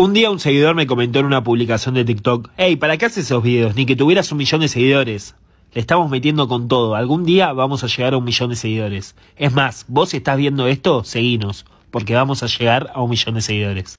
Un día un seguidor me comentó en una publicación de TikTok, hey, ¿para qué haces esos videos? Ni que tuvieras un millón de seguidores. Le estamos metiendo con todo. Algún día vamos a llegar a un millón de seguidores. Es más, vos estás viendo esto, seguinos, porque vamos a llegar a un millón de seguidores.